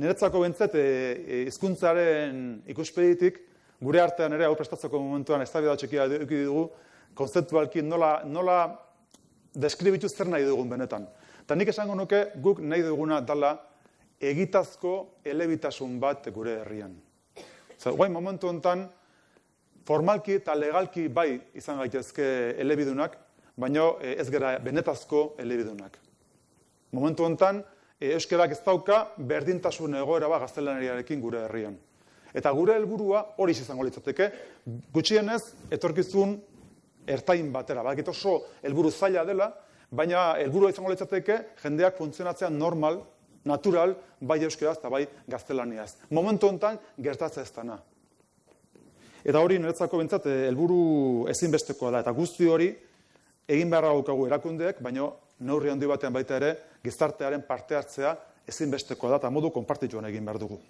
niretzako bintzat, e, e izkuntzaren ikuspeditik, gure artean ere, hau prestatzeko momentuan, ez da txekia dugu, konzeptualki nola, nola deskribitu zer nahi dugun benetan. Eta nik esango nuke, guk nahi duguna dala egitazko elebitasun bat gure herrian. Zer, guai, momentu honetan, formalki eta legalki bai izan gaitezke elebidunak, baina e, ez gara benetazko elebidunak. Momentu honetan, euskarak ez dauka berdintasun egoera ba gaztelaneriarekin gure herrian. Eta gure helburua hori izango litzateke, gutxienez etorkizun ertain batera. Bakit oso helburu zaila dela, baina helburu izango litzateke jendeak funtzionatzea normal, natural, bai ez eta bai gaztelaniaz. Momentu honetan gertatzea ez dana. Eta hori niretzako bintzat, eh, helburu ezinbestekoa da. Eta guzti hori, egin beharra daukagu erakundeek, baina neurri handi batean baita ere, gizartearen parte hartzea ezinbesteko da eta modu konpartituan egin behar dugu.